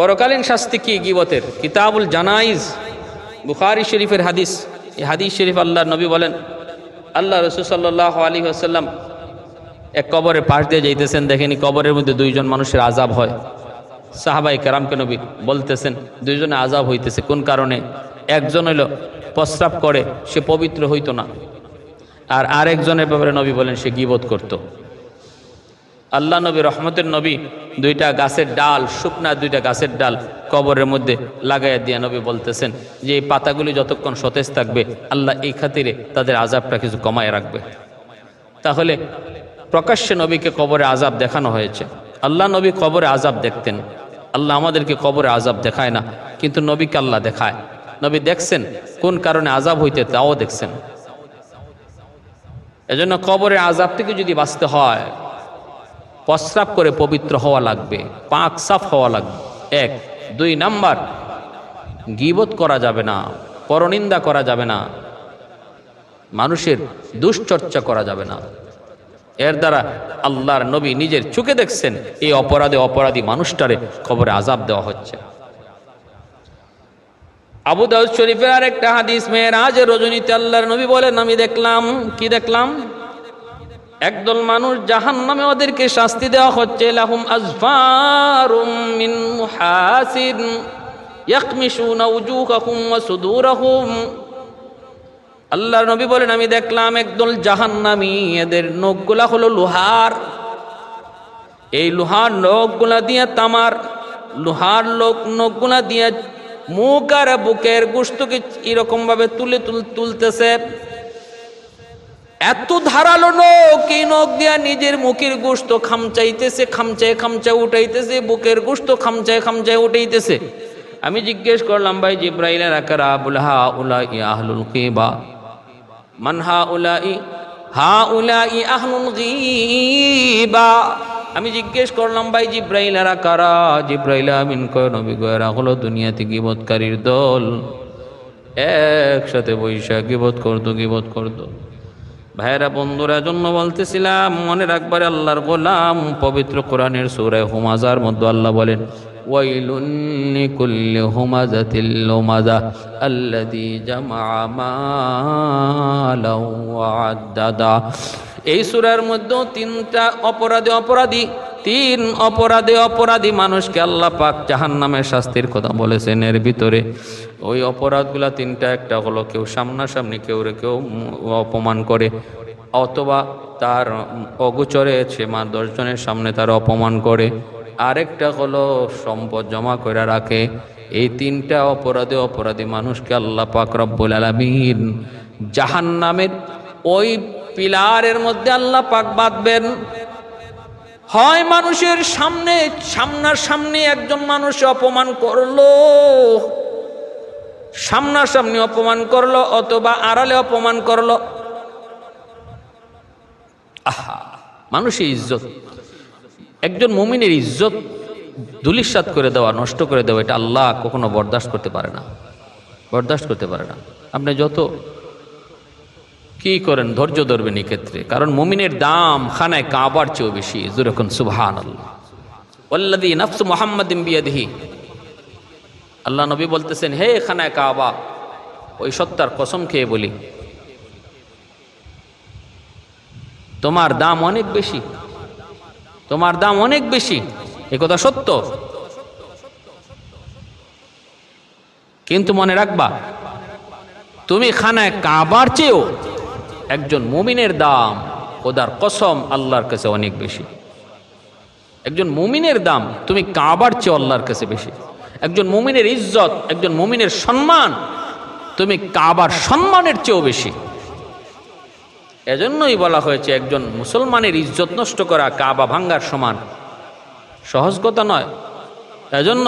পরকালীন শাস্তি কি গিবতের কিতাবুল জানাইজ বুখারি শরীফের হাদিস এই হাদিস শরীফ আল্লাহ নবী বলেন আল্লাহ রসুল সাল্লাহ আলী আসাল্লাম এক কবরের পাশ দিয়ে যাইতেছেন দেখেনি কবরের মধ্যে দুইজন মানুষের আজাব হয় সাহাবাই কেরামকে নবী বলতেছেন দুইজনে আজাব হইতেছে কোন কারণে একজন হইল প্রস্রাব করে সে পবিত্র হইতো না আর আরেকজনের ব্যাপারে নবী বলেন সে গিবোধ করতো আল্লাহ নবী রহমতের নবী দুইটা গাছের ডাল শুকনা দুইটা গাছের ডাল কবরের মধ্যে লাগাইয়া দিয়া নবী বলতেছেন যে এই পাতাগুলি যতক্ষণ সতেজ থাকবে আল্লাহ এই খাতিরে তাদের আজাবটা কিছু কমায় রাখবে তাহলে প্রকাশ্যে নবীকে কবরে আজাব দেখানো হয়েছে আল্লাহ নবী কবরে আজাব দেখতেন আল্লাহ আমাদেরকে কবরে আজাব দেখায় না কিন্তু নবীকে আল্লাহ দেখায় নবী দেখছেন কোন কারণে আজাব হইতে তাও দেখছেন এজন্য কবরে আজাব থেকে যদি বাঁচতে হয় প্রস্রাব করে পবিত্র হওয়া লাগবে পাক সাফ হওয়া লাগবে এক দুই নাম্বার গিবত করা যাবে না পরনিন্দা করা যাবে না মানুষের দুশ্চর্চা করা যাবে না এর দ্বারা আল্লাহর নবী নিজের চোখে দেখছেন এই অপরাধে অপরাধী মানুষটারে খবরে আজাব দেওয়া হচ্ছে আবু দাউদ শরীফের আরেকটা হাদিস আজ রজনীতে আল্লাহর নবী বলেন আমি দেখলাম কি দেখলাম একদল মানুষ জাহান নামে ওদেরকে শাস্তি দেওয়া হচ্ছে লাহুম আজফারুম মিন মুহাসিন ইয়াকমিশুনা উজুকাহুম ওয়া সুদুরাহুম আল্লাহর নবী বলেন আমি দেখলাম একদল জাহান্নামি এদের নখগুলা হলো লোহার এই লোহার নখগুলা দিয়ে তামার লোহার লোক নখগুলা দিয়ে মুখ আর বুকের গোস্তকে এরকমভাবে তুলে তুলতেছে এত ধারালো নোক এই নখ দিয়া নিজের মুখের গোস্ত খামচাইতেছে খামচায় খামচা উঠাইতেছে বুকের গোস্ত খামচায় খামচায় উঠাইতেছে আমি জিজ্ঞেস করলাম ভাই জিব্রাইলের আকারা বুলহা উলা ই আহলুল মান মানহা উলা ই হা উলা ই আহলুল কিবা আমি জিজ্ঞেস করলাম ভাই জিব্রাইলারা কারা জিব্রাইলা আমিন কয় নবী গয়রা হলো দুনিয়াতে বোধকারীর দল একসাথে বৈশাখ গিবত করতো গিবত করতো ভাইরা বন্ধুরা জন্য বলতেছিলাম মনে রাখবার আল্লাহর গোলাম পবিত্র কোরআনের সুরে হুমাজার মধ্যে আল্লাহ বলেন এই সুরের মধ্যেও তিনটা অপরাধী অপরাধী তিন অপরাধে অপরাধী মানুষকে আল্লাহ পাক জাহান নামের শাস্তির কথা বলেছেন এর ভিতরে ওই অপরাধগুলা তিনটা একটা হলো কেউ সামনাসামনি কেউ রে কেউ অপমান করে অথবা তার অগোচরে সে মা দশজনের সামনে তার অপমান করে আরেকটা হলো সম্পদ জমা করে রাখে এই তিনটা অপরাধে অপরাধী মানুষকে আল্লাহ পাক রব্বুল আলমিন জাহান নামের ওই পিলারের মধ্যে আল্লাহ পাক বাঁধবেন হয় মানুষের সামনে সামনার সামনে একজন মানুষ অপমান করলো সামনাসামনি অপমান করলো অথবা আড়ালে অপমান করলো আহা মানুষের ইজ্জত একজন মমিনের ইজ্জত দুলিশাত করে দেওয়া নষ্ট করে দেওয়া এটা আল্লাহ কখনো বরদাস্ত করতে পারে না বরদাস্ত করতে পারে না আপনি যত কি করেন ধৈর্য ধরবেন এক্ষেত্রে কারণ মুমিনের দাম খানায় কাবার চেয়েও বেশি যেরকম সুবহান আল্লাহ আল্লাহ নবী বলতেছেন হে খানায় কাবা ওই সত্তার কসম খেয়ে বলি তোমার দাম অনেক বেশি তোমার দাম অনেক বেশি এ কথা সত্য কিন্তু মনে রাখবা তুমি খানায় কাবার চেয়েও একজন মুমিনের দাম খোদার কসম আল্লাহর কাছে অনেক বেশি একজন মুমিনের দাম তুমি কাবার চেয়ে আল্লাহর কাছে বেশি একজন মুমিনের ইজ্জত একজন মুমিনের সম্মান তুমি কাবার সম্মানের চেয়েও বেশি এজন্যই বলা হয়েছে একজন মুসলমানের ইজ্জত নষ্ট করা কাবা ভাঙ্গার সমান সহজ কথা নয় এজন্য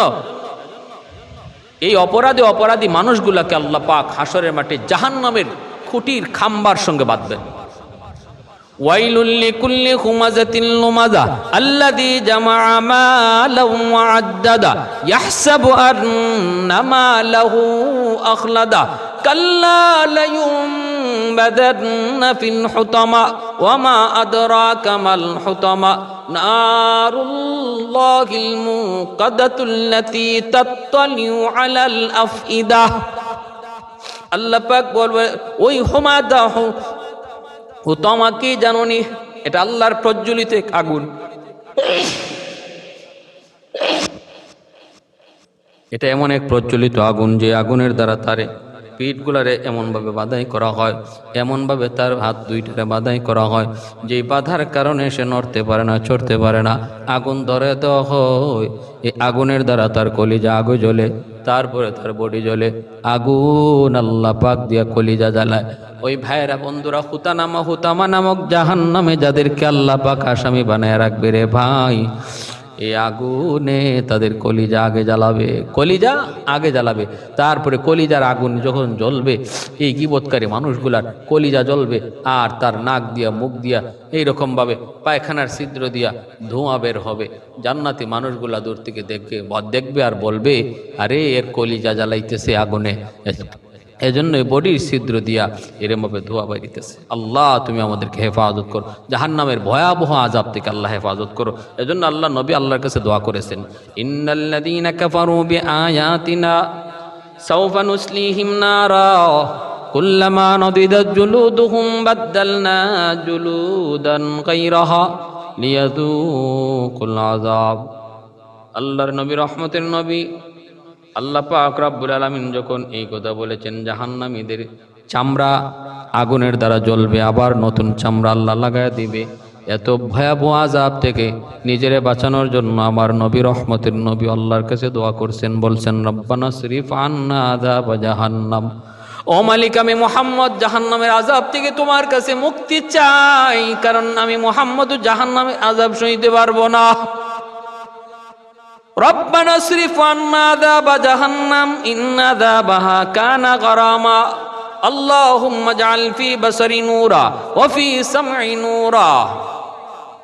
এই অপরাধে অপরাধী মানুষগুলাকে আল্লাহ পাক হাসরের মাঠে জাহান্নামের খুঁটির খাম্বার সঙ্গে বাঁধবেন لينبذن في الحطمة وما أدراك ما الحطمة نار الله الموقدة التي تطلع على الأفئدة আল্লাহ পাক বলবে ওই হোমা দাহ ও তোমাকে জাননি এটা আল্লাহর প্রজ্বলিত আগুন এটা এমন এক প্রজ্বলিত আগুন যে আগুনের দ্বারা তারে পিঠগুলারে এমনভাবে বাধাই করা হয় এমনভাবে তার হাত দুইটারে বাধাই করা হয় যে বাধার কারণে সে নড়তে পারে না চড়তে পারে না আগুন ধরে তো হয় এই আগুনের দ্বারা তার কলিজা আগু জ্বলে তারপরে তার বডি জ্বলে আগুন আল্লাহ পাক দিয়া কলিজা জ্বালায় ওই ভাইয়েরা বন্ধুরা হুতানামা হুতামা নামক জাহান নামে যাদেরকে আল্লাহ পাক আসামি বানায় রাখবে রে ভাই এ আগুনে তাদের কলিজা আগে জ্বালাবে কলিজা আগে জ্বালাবে তারপরে কলিজার আগুন যখন জ্বলবে এই গিবৎকারী মানুষগুলার কলিজা জ্বলবে আর তার নাক দিয়া মুখ দিয়া এইরকমভাবে পায়খানার ছিদ্র দিয়া ধোঁয়া বের হবে জান্নাতি মানুষগুলা দূর থেকে দেখবে দেখবে আর বলবে আরে এর কলিজা জ্বালাইতেছে আগুনে এজন্য বডির ছিদ্র দিয়া এরমভাবে ধোয়া দিতেছে আল্লাহ তুমি আমাদেরকে হেফাজত করো জাহান নামের ভয়াবহ আজাব থেকে আল্লাহ হেফাজত করো এজন্য আল্লাহ নবী আল্লাহর কাছে দোয়া করেছেন আল্লাহর নবী রহমতের নবী আল্লাহ পাক রাব্বুল যখন এই কথা বলেছেন জাহান্নামীদের চামড়া আগুনের দ্বারা জ্বলবে আবার নতুন চামড়া আল্লাহ লাগায় দিবে এত ভয়াবহ আজাব থেকে নিজেরে বাঁচানোর জন্য আমার নবী রহমতের নবী আল্লাহর কাছে দোয়া করছেন বলছেন রব্বানা শরীফ আন্না আজাব জাহান্নাম ও মালিক আমি মোহাম্মদ জাহান্নামের আজাব থেকে তোমার কাছে মুক্তি চাই কারণ আমি মোহাম্মদ জাহান্নামের আজাব শুনিতে পারবো না ربنا اصرف عنا عذاب جهنم إن عذابها كان غراما اللهم اجعل في بصري نورا وفي سمعي نورا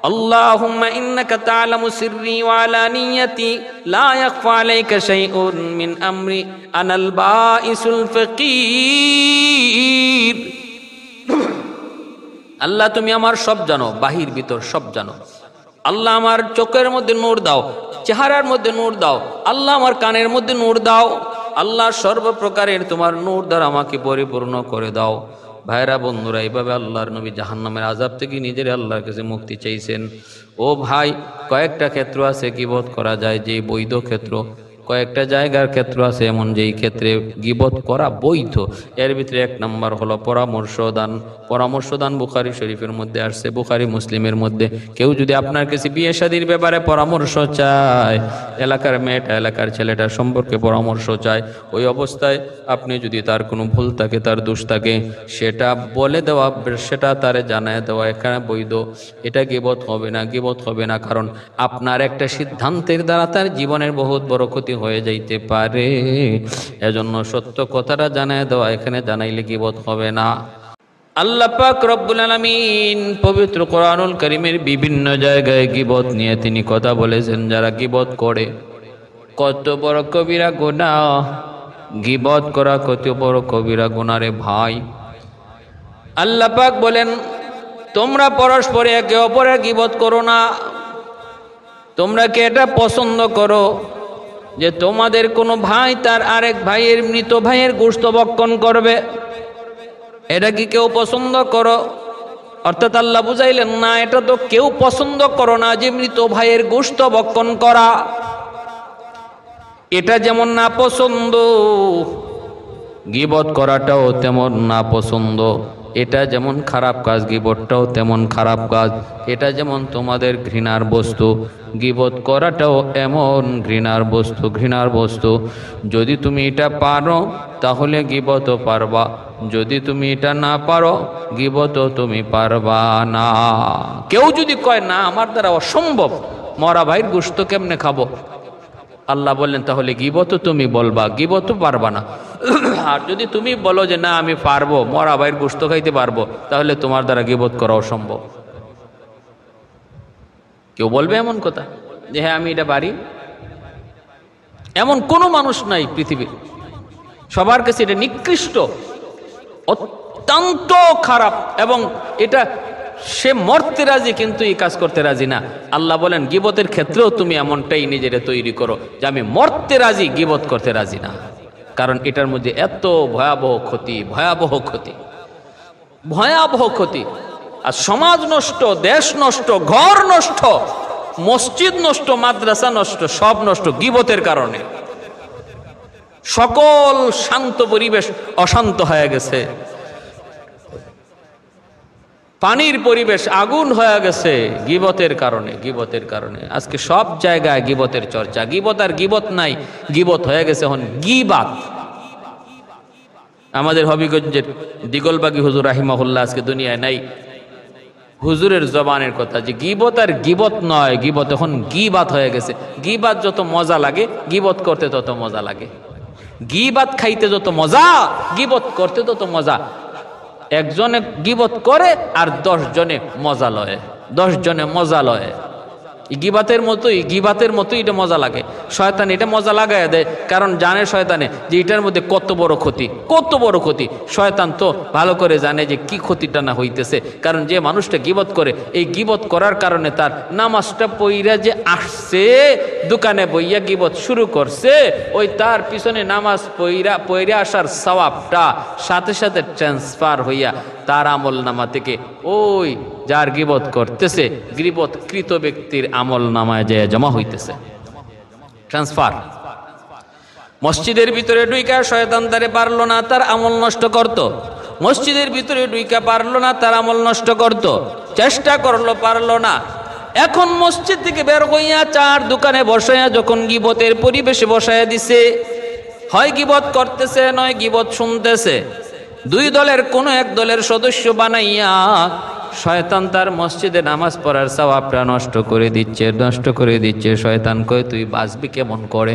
اللهم إنك تعلم سري وعلانيتي لا يخفى عليك شيء من أمري أنا البائس الفقير আল্লাহ তুমি আমার সব জানো বাহির ভিতর সব জানো আল্লাহ আমার চোখের মধ্যে নূর দাও চেহারার মধ্যে নূর দাও আল্লাহ আমার কানের মধ্যে নূর দাও আল্লাহ সর্বপ্রকারের তোমার নূর দ্বারা আমাকে পরিপূর্ণ করে দাও ভাইরা বন্ধুরা এইভাবে আল্লাহর নবী জাহান্নামের আজাব থেকে নিজের আল্লাহর কাছে মুক্তি চাইছেন ও ভাই কয়েকটা ক্ষেত্র আছে কি বোধ করা যায় যে বৈধ ক্ষেত্র কয়েকটা জায়গার ক্ষেত্র আছে এমন যেই ক্ষেত্রে গিবধ করা বৈধ এর ভিতরে এক নম্বর হলো পরামর্শ দান পরামর্শ দান বুখারি শরীফের মধ্যে আসছে বুখারি মুসলিমের মধ্যে কেউ যদি আপনার কাছে বিয়ে শাদির ব্যাপারে পরামর্শ চায় এলাকার মেয়েটা এলাকার ছেলেটা সম্পর্কে পরামর্শ চায় ওই অবস্থায় আপনি যদি তার কোনো ভুল থাকে তার দোষ থাকে সেটা বলে দেওয়া সেটা তারে জানায় দেওয়া এখানে বৈধ এটা গিবধ হবে না গিবধ হবে না কারণ আপনার একটা সিদ্ধান্তের দ্বারা তার জীবনের বহুত বড় ক্ষতি হয়ে যাইতে পারে এজন্য সত্য কথাটা জানাই দেওয়া এখানে জানাইলে কি বোধ হবে না আল্লাহ রব্বুল আলমিন পবিত্র কোরআনুল করিমের বিভিন্ন জায়গায় গিবত নিয়ে তিনি কথা বলেছেন যারা গিবত করে কত বড় কবিরা গোনা গিবত করা কত বড় কবিরা গোনারে ভাই আল্লাপাক বলেন তোমরা পরস্পরে একে অপরের গিবত করো না তোমরা কি এটা পছন্দ করো যে তোমাদের কোনো ভাই তার আরেক ভাইয়ের মৃত ভাইয়ের গোস্ত বক্ষণ করবে এটা কি কেউ পছন্দ করো অর্থাৎ আল্লাহ বুঝাইলেন না এটা তো কেউ পছন্দ করো না যে মৃত ভাইয়ের গোস্ত বক্ষণ করা এটা যেমন না পছন্দ গিবত করাটাও তেমন না পছন্দ এটা যেমন খারাপ কাজ গিবতটাও তেমন খারাপ কাজ এটা যেমন তোমাদের ঘৃণার বস্তু গিবত করাটাও এমন ঘৃণার বস্তু ঘৃণার বস্তু যদি তুমি এটা পারো তাহলে গিবতও পারবা যদি তুমি এটা না পারো গিবত তুমি পারবা না কেউ যদি কয় না আমার দ্বারা অসম্ভব মরা ভাইয়ের গোস্ত কেমনে খাবো আল্লাহ বললেন তাহলে গিবত তুমি বলবা গিবত পারবা না আর যদি তুমি বলো যে না আমি পারবো মরা বাইর গুস্ত খাইতে পারবো তাহলে তোমার দ্বারা গিবত করা অসম্ভব কেউ বলবে এমন কথা যে হ্যাঁ আমি এটা পারি এমন কোনো মানুষ নাই পৃথিবীর সবার কাছে এটা নিকৃষ্ট অত্যন্ত খারাপ এবং এটা সে মরতে রাজি কিন্তু এই কাজ করতে রাজি না আল্লাহ বলেন গিবতের ক্ষেত্রেও তুমি এমনটাই নিজেরা তৈরি করো যে আমি মরতে রাজি গিবত করতে রাজি না কারণ এটার মধ্যে এত ভয়াবহ ক্ষতি ভয়াবহ ক্ষতি ভয়াবহ ক্ষতি আর সমাজ নষ্ট দেশ নষ্ট ঘর নষ্ট মসজিদ নষ্ট মাদ্রাসা নষ্ট সব নষ্ট গিবতের কারণে সকল শান্ত পরিবেশ অশান্ত হয়ে গেছে পানির পরিবেশ আগুন হয়ে গেছে গিবতের কারণে গিবতের কারণে আজকে সব জায়গায় গিবতের চর্চা গিবত আর গিবত নাই গিবত হয়ে গেছে এখন গিবাত আমাদের হবিগঞ্জের দিগলবাগি হুজুর রাহিমহল্লা আজকে দুনিয়ায় নাই হুজুরের জবানের কথা যে গিবত আর গিবত নয় গিবত এখন গিবাত হয়ে গেছে গিবাত যত মজা লাগে গিবত করতে তত মজা লাগে গিবাত খাইতে যত মজা গিবত করতে তত মজা একজনে গিবত করে আর জনে মজা লয় জনে মজা লয় গিবাতের মতোই গিবাতের মতোই এটা মজা লাগে শয়তান এটা মজা লাগাইয়া দেয় কারণ জানে শয়তানে যে এটার মধ্যে কত বড় ক্ষতি কত বড় ক্ষতি শয়তান তো ভালো করে জানে যে কি ক্ষতিটা না হইতেছে কারণ যে মানুষটা গিবত করে এই গিবত করার কারণে তার নামাজটা পইরা যে আসছে দোকানে বইয়া গিবত শুরু করছে ওই তার পিছনে নামাজ পইরা পইরা আসার সওয়াবটা সাথে সাথে ট্রান্সফার হইয়া তার আমল নামা থেকে ওই যার গিবত করতেছে কৃত ব্যক্তির আমল নামায় যে জমা হইতেছে ট্রান্সফার মসজিদের ভিতরে ডুইকা শয়তান তারে পারল না তার আমল নষ্ট করত মসজিদের ভিতরে ডুইকা পারল না তার আমল নষ্ট করত চেষ্টা করলো পারলো না এখন মসজিদ থেকে বের হইয়া চার দোকানে বসাইয়া যখন গিবতের পরিবেশে বসাইয়া দিছে হয় গিবত করতেছে নয় গিবত শুনতেছে দুই দলের কোন এক দলের সদস্য বানাইয়া শয়তান তার মসজিদে নামাজ পড়ার চাওয়াপটা নষ্ট করে দিচ্ছে নষ্ট করে দিচ্ছে শয়তান কয়ে তুই বাঁচবি কেমন করে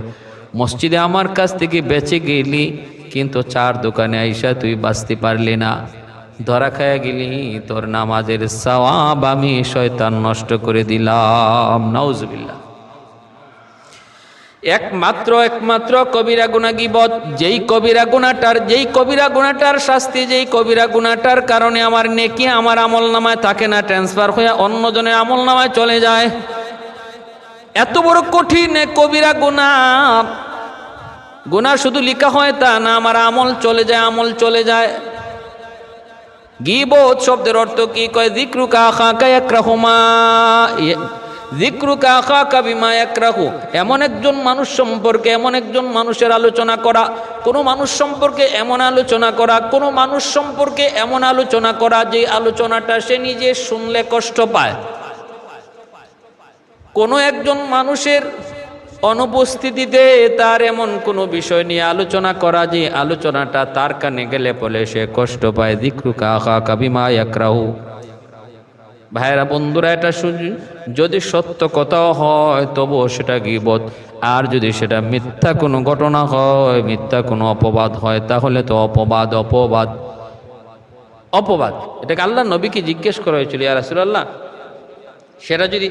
মসজিদে আমার কাছ থেকে বেঁচে গেলি কিন্তু চার দোকানে আইসা তুই বাঁচতে পারলি না ধরা খায়া গেলি তোর নামাজের সওয়াব আমি শয়তান নষ্ট করে দিলাম নাউজবিল্লা একমাত্র একমাত্র কবিরা গুণা গিবত যেই কবিরা গুণাটার যেই কবিরা গুণাটার শাস্তি যেই কবিরা গুণাটার কারণে আমার নেকি আমার আমল নামায় থাকে না ট্রান্সফার হয়ে অন্যজনের আমল নামায় চলে যায় এত বড় কঠিন কবিরা গুণা গুণা শুধু লিখা হয় তা না আমার আমল চলে যায় আমল চলে যায় গিবোধ শব্দের অর্থ কি কয় দিক্রুকা খাঁকা রহমা এমন একজন মানুষ সম্পর্কে এমন একজন মানুষের আলোচনা করা কোনো মানুষ সম্পর্কে এমন আলোচনা করা কোনো মানুষ সম্পর্কে এমন আলোচনা করা যে আলোচনাটা সে নিজে শুনলে কষ্ট পায় কোনো একজন মানুষের অনুপস্থিতিতে তার এমন কোনো বিষয় নিয়ে আলোচনা করা যে আলোচনাটা তার কানে গেলে বলে সে কষ্ট পায় দিক্রুকা আখা কাবিমা একরাহু ভাইরা বন্ধুরা এটা যদি সত্য কথাও হয় তবুও সেটা গিবত আর যদি সেটা মিথ্যা কোনো ঘটনা হয় মিথ্যা কোনো অপবাদ হয় তাহলে তো অপবাদ অপবাদ অপবাদ এটাকে আল্লাহ নবীকে জিজ্ঞেস করা হয়েছিল ইয়া আল্লাহ সেটা যদি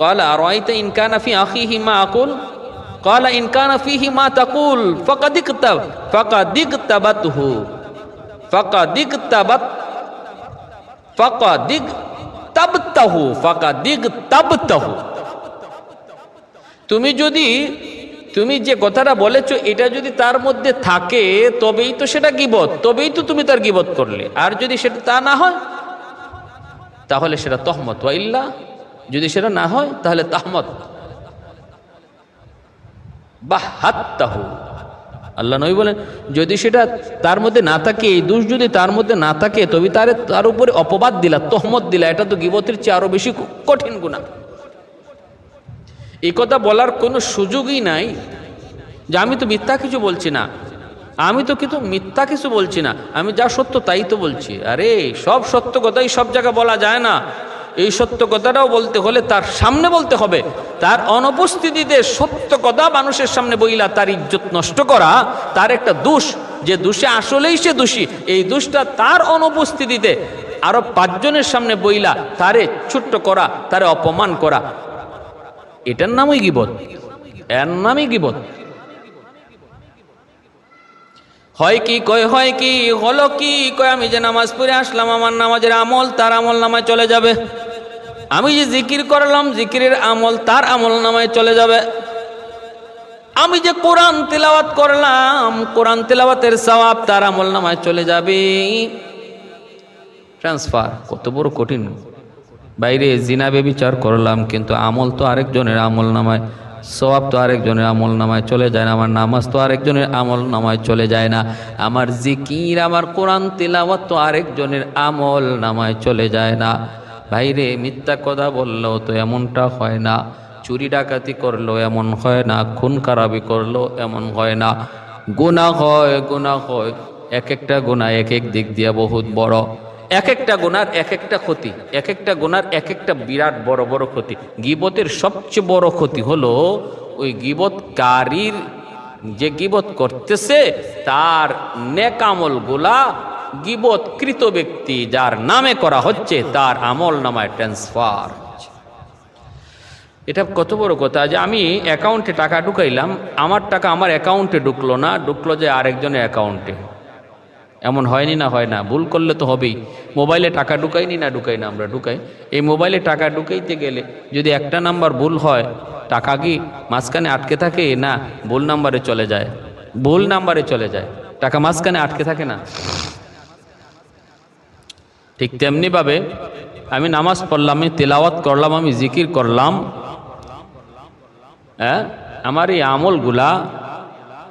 কলা রয়তে ইনকানাফি আঁকি হিমা আকুল কলা ইনকানাফি হিমা তাকুল ফকা ফকাদিক ফকা দিক তাবাত হু দিক তাবাত ফাঁকা দিগ তাবতাহু ফাঁকা দিগ তাবতাহু তুমি যদি তুমি যে কথাটা বলেছ এটা যদি তার মধ্যে থাকে তবেই তো সেটা গিবত তবেই তো তুমি তার গিবত করলে আর যদি সেটা তা না হয় তাহলে সেটা তহমত ওয়াইল্লা যদি সেটা না হয় তাহলে তাহমত বা হাত্তাহু আল্লাহ নবী বলেন যদি সেটা তার মধ্যে না থাকে এই দোষ যদি তার মধ্যে না থাকে তবে তার তার উপরে অপবাদ দিলা তহমত দিলা এটা তো গিবতের চেয়ে আরও বেশি কঠিন গুণা এই কথা বলার কোনো সুযোগই নাই যে আমি তো মিথ্যা কিছু বলছি না আমি তো কিন্তু মিথ্যা কিছু বলছি না আমি যা সত্য তাই তো বলছি আরে সব সত্য কথাই সব জায়গায় বলা যায় না এই সত্য কথাটাও বলতে হলে তার সামনে বলতে হবে তার অনুপস্থিতিতে সত্য কথা মানুষের সামনে বইলা তার ইজ্জত নষ্ট করা তার একটা দোষ যে দোষে আসলেই সে দোষী এই দোষটা তার অনুপস্থিতিতে আরও পাঁচজনের সামনে বইলা তারে ছোট্ট করা তারে অপমান করা এটার নামই গিবত এর নামই গিবত হয় কি কয় হয় কি হলো কি কয় আমি যে নামাজ পড়ে আসলাম আমার নামাজের আমল তার আমল নামায় চলে যাবে আমি যে জিকির করলাম জিকিরের আমল তার আমল নামায় চলে যাবে আমি যে কোরআন তেলাওয়াত করলাম কোরআন তেলাওয়াতের সবাব তার আমল নামায় চলে যাবে ট্রান্সফার কত বড় কঠিন বাইরে জিনাবে বিচার করলাম কিন্তু আমল তো আরেকজনের আমল নামায় সব তো আরেকজনের আমল নামায় চলে যায় না আমার নামাজ তো আরেকজনের আমল নামায় চলে যায় না আমার জিকির আমার কোরআন তিলাওয়াত তো আরেকজনের আমল নামায় চলে যায় না ভাইরে মিথ্যা কথা বললেও তো এমনটা হয় না চুরি ডাকাতি করলো এমন হয় না খুন খারাপি করলো এমন হয় না গুণা হয় গুণা হয় এক একটা গুণা এক এক দিক দিয়ে বহুত বড় এক একটা গোনার এক একটা ক্ষতি এক একটা গোনার এক একটা বিরাট বড় বড় ক্ষতি গিবতের সবচেয়ে বড় ক্ষতি হলো ওই গিবতকারীর যে গিবত করতেছে তার নেকামল গোলা গিবৎকৃত ব্যক্তি যার নামে করা হচ্ছে তার আমল নামায় ট্রান্সফার এটা কত বড় কথা যে আমি অ্যাকাউন্টে টাকা ঢুকাইলাম আমার টাকা আমার অ্যাকাউন্টে ঢুকলো না ঢুকলো যে আরেকজনের অ্যাকাউন্টে এমন হয়নি না হয় না ভুল করলে তো হবেই মোবাইলে টাকা ঢুকাইনি না ঢুকাই না আমরা ঢুকাই এই মোবাইলে টাকা ঢুকাইতে গেলে যদি একটা নাম্বার ভুল হয় টাকা কি মাঝখানে আটকে থাকে না ভুল নাম্বারে চলে যায় ভুল নাম্বারে চলে যায় টাকা মাঝখানে আটকে থাকে না ঠিক তেমনিভাবে আমি নামাজ পড়লাম আমি তেলাওয়াত করলাম আমি জিকির করলাম হ্যাঁ আমার এই আমলগুলা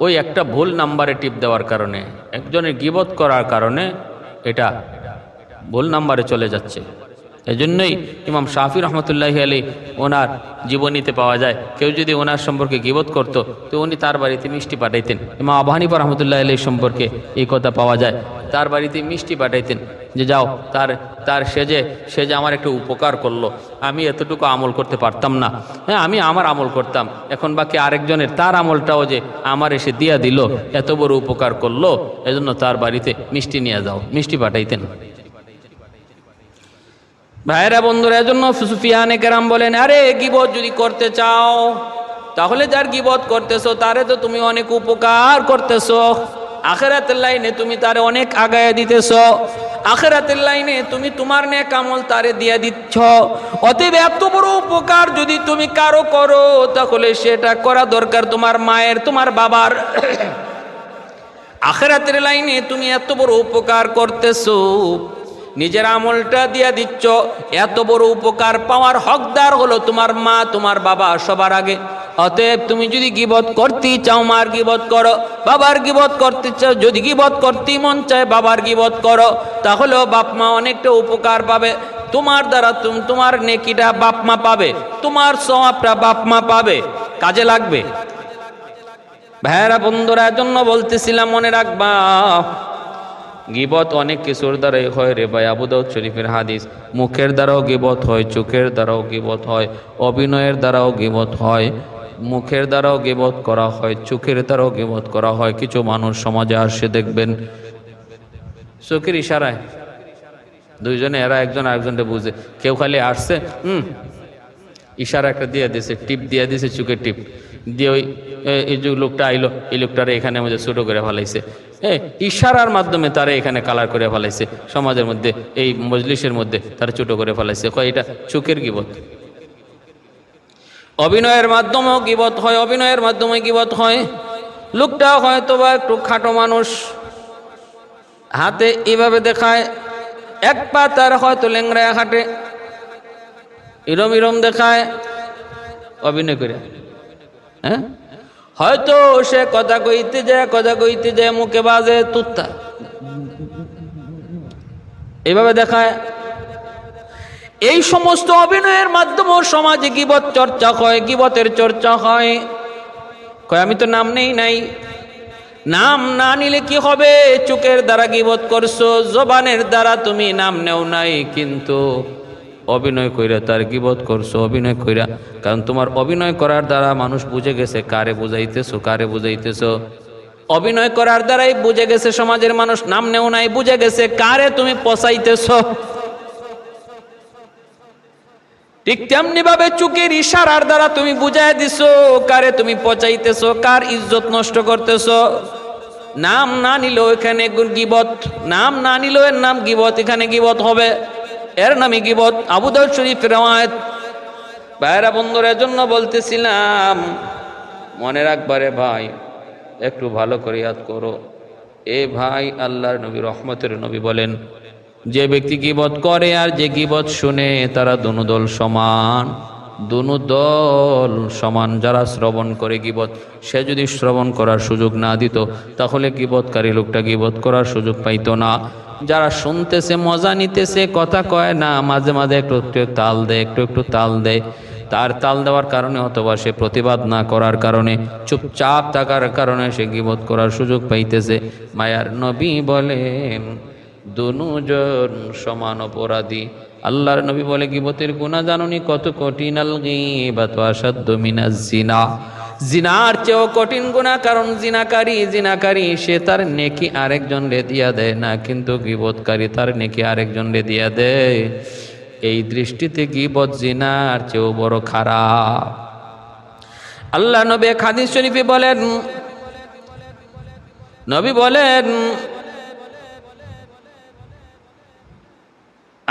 ওই একটা ভুল নাম্বারে টিপ দেওয়ার কারণে একজনের গিবত করার কারণে এটা ভুল নাম্বারে চলে যাচ্ছে এই জন্যই ইমাম শাফি রহমতুল্লাহ আলী ওনার জীবনীতে পাওয়া যায় কেউ যদি ওনার সম্পর্কে গিবত করত তো উনি তার বাড়িতে মিষ্টি পাঠাইতেন ইমাম আবহানিপা রহমতুল্লাহ আলী সম্পর্কে এই কথা পাওয়া যায় তার বাড়িতে মিষ্টি পাঠাইতেন যে যাও তার তার সে যে সে যে আমার একটু উপকার করলো আমি এতটুকু আমল করতে পারতাম না হ্যাঁ আমি আমার আমল করতাম এখন বাকি আরেকজনের তার আমলটাও যে আমার এসে দিয়া দিল এত বড় উপকার করলো এজন্য তার বাড়িতে মিষ্টি নিয়ে যাও মিষ্টি পাঠাইতেন ভাইরা বন্ধুরা এজন্য সুফিয়ানে কেরাম বলেন আরে গিবত যদি করতে চাও তাহলে যার গিবত করতেছো তারে তো তুমি অনেক উপকার করতেছো আখেরাতের লাইনে তুমি তারে অনেক আগায় দিতেছ আখেরাতের লাইনে তুমি তোমার ন্যাক আমল তারে দিয়ে দিচ্ছ অতএব এত বড় উপকার যদি তুমি কারো করো তাহলে সেটা করা দরকার তোমার মায়ের তোমার বাবার আখেরাতের লাইনে তুমি এত বড় উপকার করতেছো নিজের আমলটা দিয়ে দিচ্ছ এত বড় উপকার পাওয়ার হকদার হলো তোমার মা তোমার বাবা সবার আগে অতএব তুমি যদি গিবত করতে চাও মার গিবত করো বাবার গিবত করতে চাও যদি গিবত করতে মন চায় বাবার গিবত করো তাহলেও বাপ মা অনেকটা উপকার পাবে তোমার দ্বারা তুমি তোমার নেকিটা বাপ মা পাবে তোমার সমাপটা বাপ মা পাবে কাজে লাগবে ভাইয়েরা বন্ধুরা জন্য বলতেছিলাম মনে রাখবা গিবত অনেক কিছুর দ্বারাই হয় রে ভাই আবুদাউদ শরীফের হাদিস মুখের দ্বারাও গিবত হয় চোখের দ্বারাও গিবত হয় অভিনয়ের দ্বারাও গিবত হয় মুখের দ্বারাও গেবত করা হয় চোখের দ্বারাও গেবত করা হয় কিছু মানুষ সমাজে আসে দেখবেন চোখের ইশারায় দুইজনে এরা একজন আরেকজনকে বুঝে কেউ খালি আসছে হুম ইশারা একটা দিয়ে দিছে টিপ দিয়ে দিছে চোখের টিপ দিয়ে ওই এই যে লোকটা আইলো এই লোকটারে এখানে আমাদের ছোটো করে ফেলাইছে হ্যাঁ ইশারার মাধ্যমে তারা এখানে কালার করে ফেলাইছে সমাজের মধ্যে এই মজলিসের মধ্যে তারা ছোটো করে ফেলাইছে কয় এটা চোখের গিবত অভিনয়ের মাধ্যমেও কিবত হয় অভিনয়ের মাধ্যমে কিবত হয় লোকটা হয়তো বা একটু খাটো মানুষ হাতে এভাবে দেখায় এক পা তার হয়তো লেংরায় হাটে ইরম ইরম দেখায় অভিনয় করে হ্যাঁ হয়তো সে কথা কইতে যায় কথা কইতে যায় মুখে বাজে তুত্তা এভাবে দেখায় এই সমস্ত অভিনয়ের মাধ্যমে সমাজে গিবত চর্চা হয় গিবতের চর্চা হয় কয় আমি তো নাম নেই নাই নাম না নিলে কি হবে চুকের দ্বারা গিবত করছো জবানের দ্বারা তুমি নাম নেও নাই কিন্তু অভিনয় কইরা তার গিবত করছো অভিনয় কইরা কারণ তোমার অভিনয় করার দ্বারা মানুষ বুঝে গেছে কারে বুঝাইতেছো কারে বুঝাইতেছো অভিনয় করার দ্বারাই বুঝে গেছে সমাজের মানুষ নাম নেও নাই বুঝে গেছে কারে তুমি পচাইতেছো ঠিক তেমনি ভাবে চুকের ইশারার দ্বারা তুমি বুঝাই দিছো কারে তুমি পচাইতেছো কার ইজ্জত নষ্ট করতেছ নাম না নিল এখানে গিবত নাম না নিল এর নাম গিবত এখানে গিবত হবে এর নামই গিবত আবুদাউদ শরীফ রেওয়ায়ত ভাইরা বন্ধুর জন্য বলতেছিলাম মনে রাখবারে ভাই একটু ভালো করে ইয়াদ করো এ ভাই আল্লাহর নবী রহমতের নবী বলেন যে ব্যক্তি কিবত করে আর যে কিবত শুনে তারা দনুদল সমান দল সমান যারা শ্রবণ করে কিবত সে যদি শ্রবণ করার সুযোগ না দিত তাহলে কিবতকারী লোকটা কিবত করার সুযোগ পাইত না যারা শুনতেছে মজা নিতেছে কথা কয় না মাঝে মাঝে একটু একটু তাল দেয় একটু একটু তাল দেয় তার তাল দেওয়ার কারণে অথবা সে প্রতিবাদ না করার কারণে চুপচাপ থাকার কারণে সে গিবত করার সুযোগ পাইতেছে মায়ার নবী বলেন দুজন সমান অপরাধী আল্লাহর নবী বলে গিবতের গুণা জাননি কত কঠিন জিনা জিনার চেয়েও কঠিন গুণা কারণ জিনাকারী জিনাকারী সে তার নেকি আরেকজন রে দিয়া দেয় না কিন্তু গিবতকারী তার নেকি আরেকজন রে দিয়া দেয় এই দৃষ্টিতে গিবত জিনার চেয়েও বড় খারাপ আল্লাহ নবী খাদিস শরীফে বলেন নবী বলেন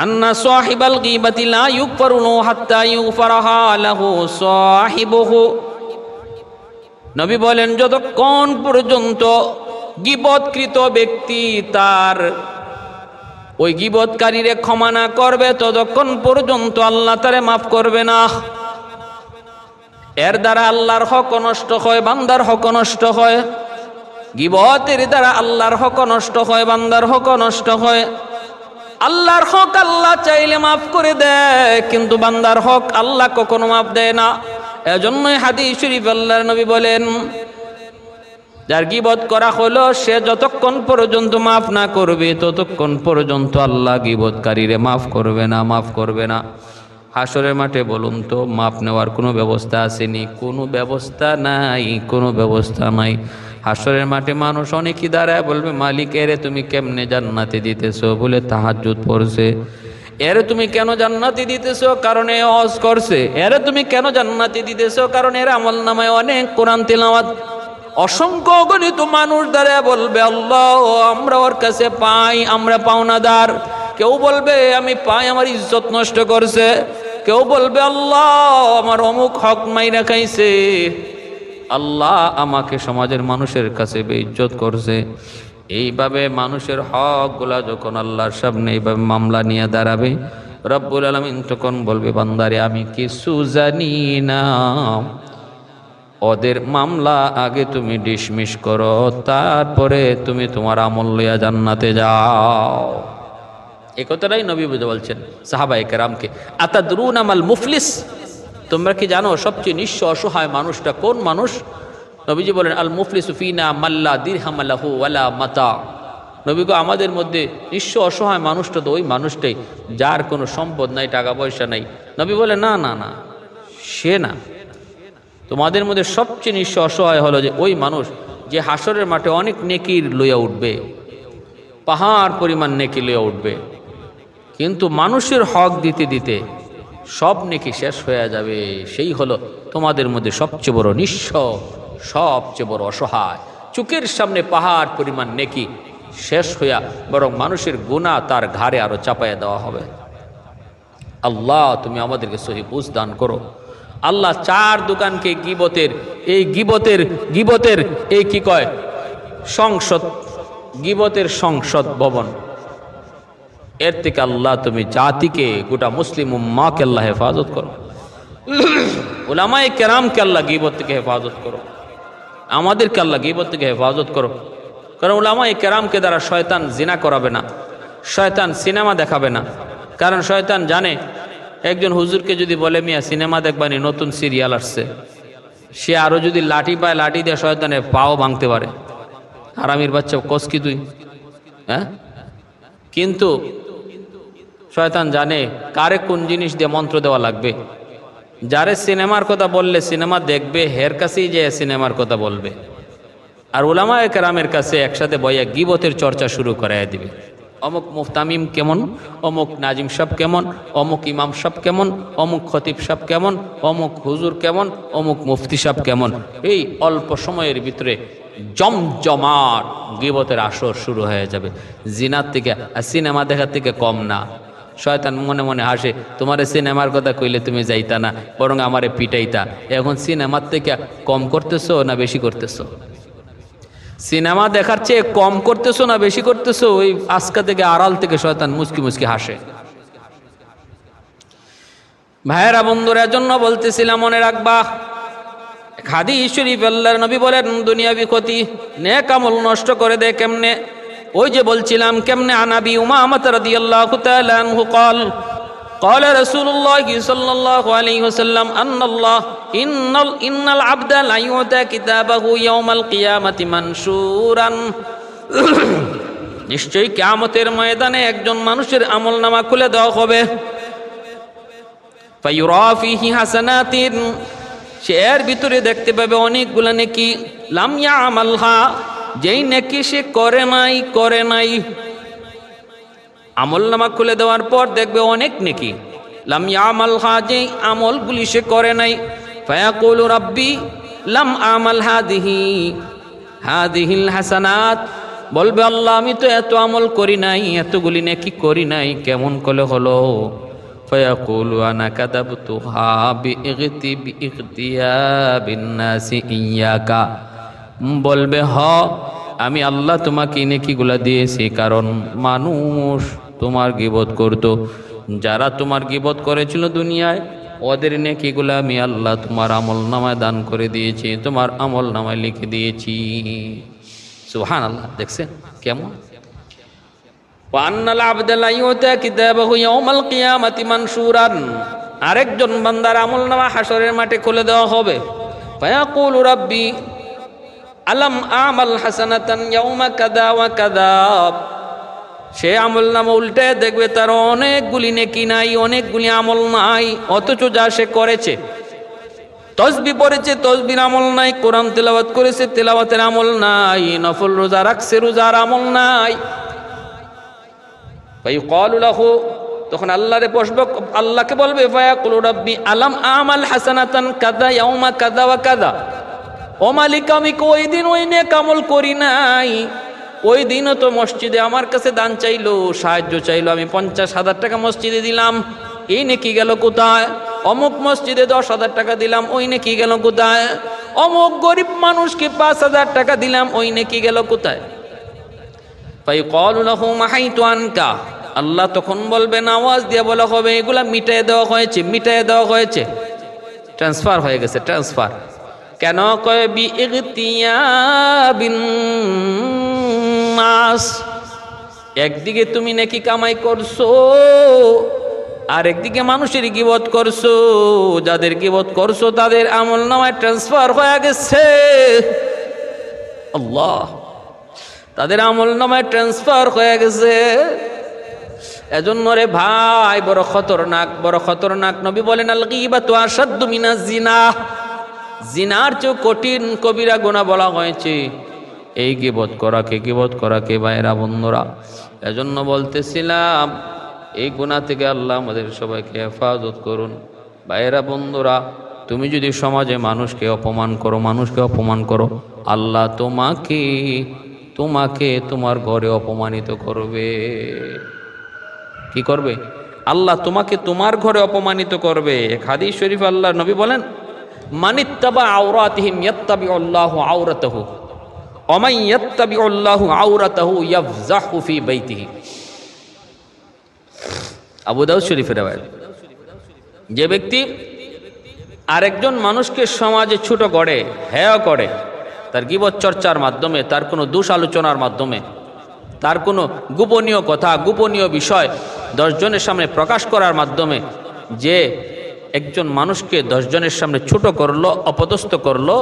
আন্না সাহিবাল গীবাতি লা ইউকফারুনু হাত্তা ইউকফারাহা লাহু সাহিবুহু নবী বলেন যতক্ষণ পর্যন্ত গিবৎকৃত ব্যক্তি তার ওই গিবৎকারীরে ক্ষমা না করবে ততক্ষণ পর্যন্ত আল্লাহ তারে মাফ করবে না এর দ্বারা আল্লাহর হক নষ্ট হয় বান্দার হক নষ্ট হয় গিবতের দ্বারা আল্লাহর হক নষ্ট হয় বান্দার হক নষ্ট হয় আল্লাহর হক আল্লাহ চাইলে মাফ করে দেয় কিন্তু বান্দার হক আল্লাহ কখনো মাফ দেয় না এজন্যই হাদি শরীফ আল্লাহ নবী বলেন যার গিবত করা হলো সে যতক্ষণ পর্যন্ত মাফ না করবে ততক্ষণ পর্যন্ত আল্লাহ গিবতকারীরে মাফ করবে না মাফ করবে না হাসরের মাঠে বলুন তো মাফ নেওয়ার কোনো ব্যবস্থা আসেনি কোনো ব্যবস্থা নাই কোনো ব্যবস্থা নাই হাসরের মাঠে মানুষ অনেকই দাঁড়ায় বলবে মালিক এরে তুমি কেমনে জান্নাতি দিতেছো বলে তাহার তাহাজুদ পড়ছে এরে তুমি কেন জান্নাতি দিতেছো কারণ এ অজ করছে এরে তুমি কেন জান্নাতি দিতেছো কারণ এর আমল নামায় অনেক কোরআন তেলাওয়াত অসংখ্য গণিত মানুষ দ্বারা বলবে আল্লাহ আমরা ওর কাছে পাই আমরা পাওনাদার কেউ বলবে আমি পাই আমার ইজ্জত নষ্ট করছে কেউ বলবে আল্লাহ আমার অমুক হক মাই খাইছে আল্লাহ আমাকে সমাজের মানুষের কাছে বেইজ্জত করছে এইভাবে মানুষের হকগুলা যখন আল্লাহর সামনে এইভাবে মামলা নিয়ে দাঁড়াবে রব্বুল আলমিন তখন বলবে বান্দারে আমি কিছু জানি না ওদের মামলা আগে তুমি ডিসমিস করো তারপরে তুমি তোমার আমল লইয়া জান্নাতে যাও এ কথাটাই নবী বুঝে বলছেন সাহাবা একরামকে আতাদুন আমাল মুফলিস তোমরা কি জানো সবচেয়ে নিঃস্ব অসহায় মানুষটা কোন মানুষ নবীজি বলেন আল মুফলি সুফিনা মাল্লা দিরহামাল্লাহু ওয়ালা মাতা নবীগ আমাদের মধ্যে নিঃস্ব অসহায় মানুষটা তো ওই মানুষটাই যার কোনো সম্পদ নাই টাকা পয়সা নাই নবী বলে না না না সে না তোমাদের মধ্যে সবচেয়ে নিঃস্ব অসহায় হলো যে ওই মানুষ যে হাসরের মাঠে অনেক নেকির লইয়া উঠবে পাহাড় পরিমাণ নেকি লইয়া উঠবে কিন্তু মানুষের হক দিতে দিতে সব নেকি শেষ হয়ে যাবে সেই হলো তোমাদের মধ্যে সবচেয়ে বড় নিঃস্ব সবচেয়ে বড় অসহায় চোখের সামনে পাহাড় পরিমাণ নেকি শেষ হইয়া বরং মানুষের গুণা তার ঘাড়ে আরো চাপাইয়া দেওয়া হবে আল্লাহ তুমি আমাদেরকে সহি বুঝ দান করো আল্লাহ চার দোকানকে গিবতের এই গিবতের গিবতের এই কি কয় সংসদ গিবতের সংসদ ভবন এর থেকে আল্লাহ তুমি জাতিকে গোটা মুসলিম উম্মাকে আল্লাহ হেফাজত করো ওলামায় কেরামকে আল্লাহ গিবত থেকে হেফাজত করো আমাদেরকে আল্লাহ গিবত থেকে হেফাজত করো কারণ ওলামায় কেরামকে দ্বারা শয়তান জিনা করাবে না শয়তান সিনেমা দেখাবে না কারণ শয়তান জানে একজন হুজুরকে যদি বলে মিয়া সিনেমা দেখবানি নতুন সিরিয়াল আসছে সে আরও যদি লাঠি পায় লাঠি দিয়ে শয়তানের পাও ভাঙতে পারে আরামির বাচ্চা কসকি তুই হ্যাঁ কিন্তু শয়তান জানে কারে কোন জিনিস দিয়ে মন্ত্র দেওয়া লাগবে যারে সিনেমার কথা বললে সিনেমা দেখবে হের কাছেই যে সিনেমার কথা বলবে আর ওলামা একরামের কাছে একসাথে বইয়া গিবতের চর্চা শুরু করাইয়া দিবে অমুক মুফতামিম কেমন অমুক নাজিম সব কেমন অমুক ইমাম সব কেমন অমুক খতিব সব কেমন অমুক হুজুর কেমন অমুক মুফতি সব কেমন এই অল্প সময়ের ভিতরে জমজমাট গিবতের আসর শুরু হয়ে যাবে জিনার থেকে সিনেমা দেখার থেকে কম না শয়তান মনে মনে হাসে তোমার সিনেমার কথা কইলে তুমি যাইতা না বরং আমারে পিটাইতা এখন সিনেমার থেকে কম করতেছো না বেশি করতেছো সিনেমা দেখার চেয়ে কম করতেছো না বেশি করতেছো ওই আজকা থেকে আড়াল থেকে শয়তান মুসকি মুসকি হাসে ভাইয়েরা বন্ধুরা জন্য বলতেছিলাম মনে রাখবা খাদি ঈশ্বরী আল্লাহর নবী বলেন দুনিয়াবি ক্ষতি নে কামল নষ্ট করে দেয় কেমনে ওই যে বলছিলাম কেমনে আনাবি উমামত রাদিয়াল্লাহু তাআলা আনহু قال قال رسول الله صلى الله عليه وسلم ان الله ان ان العبد لا يؤتى كتابه يوم القيامه منشورا নিশ্চয়ই কিয়ামতের ময়দানে একজন মানুষের আমলনামা খুলে দেওয়া হবে ফায়ুরা ফিহি হাসানাতিন সে এর ভিতরে দেখতে পাবে অনেকগুলা নেকি লাম ইয়ামালহা যেই নাকি সে করে নাই করে নাই আমল নামা খুলে দেওয়ার পর দেখবে অনেক নেকি লাম আমাল হা যেই আমলগুলি সে করে নাই ফায়াকুল রাব্বি লাম আমাল হাদিহি হাদিহিল হাসানাত বলবে আল্লাহ আমি তো এত আমল করি নাই এতগুলি নাকি করি নাই কেমন করে হলো فيقول أنا كذبتها بإغتياب الناس إياك বলবে হ আমি আল্লাহ তোমাকে নেকিগুলা দিয়েছি কারণ মানুষ তোমার গিবত করত যারা তোমার গিবত করেছিল দুনিয়ায় ওদের নেকিগুলা আমি আল্লাহ তোমার আমল নামায় দান করে দিয়েছি তোমার আমল নামায় লিখে দিয়েছি সুহান আল্লাহ দেখছেন কেমন আরেকজন বান্দার আমল নামা হাসরের মাঠে খুলে দেওয়া হবে আলম আমল হাসানাতান ইয়াউমা কাদা ওয়া কাদা সে আমল নাম উল্টে দেখবে তার অনেকগুলি নেকি নাই অনেকগুলি আমল নাই অথচ যা সে করেছে তসবি পড়েছে তসবির আমল নাই কোরআন তেলাবাত করেছে তেলাবাতের আমল নাই নফল রোজা রাখছে রোজার আমল নাই ভাই কলুলাহ তখন আল্লাহ রে বসব আল্লাহকে বলবে ভাইয়া কুলু আলম আলাম আমাল হাসানাতান কাদা ইয়াউমা কাদা ওয়া কাদা ও মালিক আমি ওই দিন ওই নে কামল করি নাই ওই দিনও তো মসজিদে আমার কাছে দান চাইলো সাহায্য চাইলো আমি পঞ্চাশ হাজার টাকা মসজিদে দিলাম এই নেকি গেল কোথায় অমুক মসজিদে দশ হাজার টাকা দিলাম ওই নেকি গেল কোথায় অমুক গরিব মানুষকে পাঁচ হাজার টাকা দিলাম ওই নেকি গেল কোথায় ভাই মাহাই তো আনকা আল্লাহ তখন বলবেন আওয়াজ দিয়ে বলা হবে এগুলা মিটাই দেওয়া হয়েছে মিটাই দেওয়া হয়েছে ট্রান্সফার হয়ে গেছে ট্রান্সফার কেন কয় বি মাস একদিকে তুমি নাকি কামাই করছো আর একদিকে মানুষের গিবত করছো যাদের গিবত করছো তাদের আমল নামায় ট্রান্সফার হয়ে গেছে আল্লাহ তাদের আমল নামায় ট্রান্সফার হয়ে গেছে এজন্য রে ভাই বড় খতরনাক বড় খতরনাক নবী বলেন আল বা তো আসাদ্দু মিনা জিনা জিনার চেয়েও কঠিন কবিরা গোনা বলা হয়েছে এই গিবত করাকে করা করাকে বাইরা বন্ধুরা এজন্য বলতেছিলাম এই গুণা থেকে আল্লাহ আমাদের সবাইকে হেফাজত করুন বাইরা বন্ধুরা তুমি যদি সমাজে মানুষকে অপমান করো মানুষকে অপমান করো আল্লাহ তোমাকে তোমাকে তোমার ঘরে অপমানিত করবে কি করবে আল্লাহ তোমাকে তোমার ঘরে অপমানিত করবে এক হাদিস শরীফ আল্লাহ নবী বলেন মানিত্তাবা আওরাতহিম ইয়াত্তাবি আল্লাহ আওরাতহ অমাই ইয়াত্তাবি আল্লাহ আওরাতহ ইয়াফজাহু ফি বাইতিহি আবু দাউদ শরীফের আবার যে ব্যক্তি আরেকজন মানুষকে সমাজে ছোট করে হেয় করে তার গিবত চর্চার মাধ্যমে তার কোনো দুষ আলোচনার মাধ্যমে তার কোনো গোপনীয় কথা গোপনীয় বিষয় দশজনের সামনে প্রকাশ করার মাধ্যমে যে একজন মানুষকে দশজনের সামনে ছোট করলো অপদস্থ করলো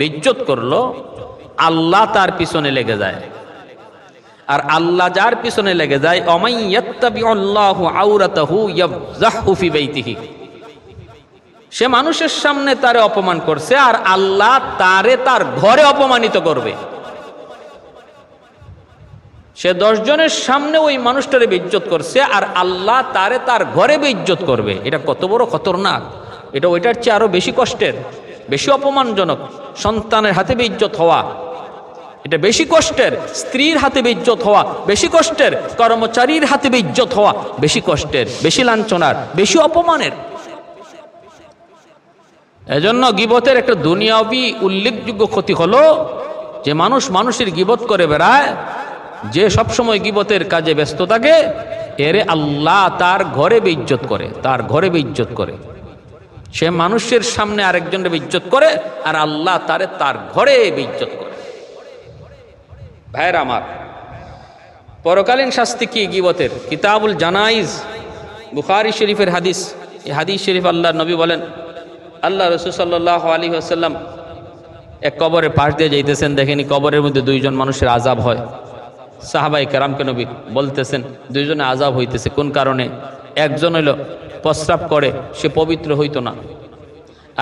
বিজ্জত করলো আল্লাহ তার পিছনে লেগে যায় আর আল্লাহ যার পিছনে লেগে যায় সে মানুষের সামনে তারে অপমান করছে আর আল্লাহ তারে তার ঘরে অপমানিত করবে সে দশজনের সামনে ওই মানুষটারে বিজ্জত করছে আর আল্লাহ তারে তার ঘরে বিজ্জত করবে এটা কত বড় খতরনাক এটা ওইটার চেয়ে আরও বেশি কষ্টের বেশি অপমানজনক সন্তানের হাতে বিজ্জত হওয়া এটা বেশি কষ্টের স্ত্রীর হাতে বিজ্জত হওয়া বেশি কষ্টের কর্মচারীর হাতে বেজ্জত হওয়া বেশি কষ্টের বেশি লাঞ্ছনার বেশি অপমানের এজন্য গিবতের একটা দুনিয়াবি উল্লেখযোগ্য ক্ষতি হলো যে মানুষ মানুষের গিবত করে বেড়ায় যে সবসময় গিবতের কাজে ব্যস্ত থাকে এরে আল্লাহ তার ঘরে বিজ্জত করে তার ঘরে বিজ্জত করে সে মানুষের সামনে আরেকজনের বিজ্জত করে আর আল্লাহ তারে তার ঘরে বিজ্জত করে ভাইয়ের আমার পরকালীন শাস্তি কি গিবতের কিতাবুল জানাইজ বুখারি শরীফের হাদিস হাদিস শরীফ আল্লাহ নবী বলেন আল্লাহ রসুসাল্লাহ আলী আসাল্লাম এক কবরের পাশ দিয়ে যাইতেছেন দেখেনি কবরের মধ্যে দুইজন মানুষের আজাব হয় সাহাবাই কারামকে নবী বলতেছেন দুইজনে আজাব হইতেছে কোন কারণে একজন হইল প্রস্রাব করে সে পবিত্র হইতো না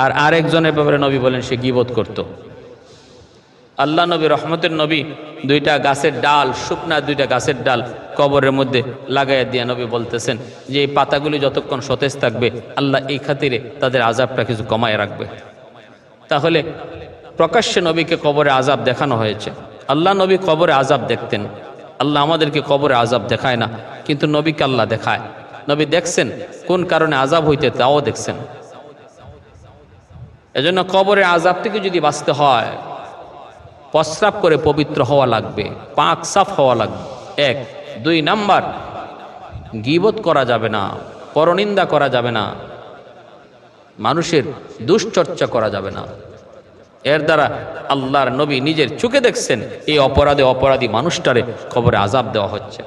আর আরেকজনের ব্যাপারে নবী বলেন সে গিবোধ করত আল্লাহ নবী রহমতের নবী দুইটা গাছের ডাল শুকনা দুইটা গাছের ডাল কবরের মধ্যে লাগাইয়া দিয়া নবী বলতেছেন যে এই পাতাগুলি যতক্ষণ সতেজ থাকবে আল্লাহ এই খাতিরে তাদের আজাবটা কিছু কমায় রাখবে তাহলে প্রকাশ্যে নবীকে কবরে আজাব দেখানো হয়েছে আল্লাহ নবী কবরে আজাব দেখতেন আল্লাহ আমাদেরকে কবরে আজাব দেখায় না কিন্তু নবীকে আল্লাহ দেখায় নবী দেখছেন কোন কারণে আজাব হইতে তাও দেখছেন এজন্য কবরের আজাব থেকে যদি বাঁচতে হয় প্রস্রাব করে পবিত্র হওয়া লাগবে পাক সাফ হওয়া লাগবে এক দুই নাম্বার গিবত করা যাবে না পরনিন্দা করা যাবে না মানুষের দুশ্চর্চা করা যাবে না এর দ্বারা আল্লাহর নবী নিজের চোখে দেখছেন এই অপরাধে অপরাধী মানুষটারে খবরে আজাব দেওয়া হচ্ছে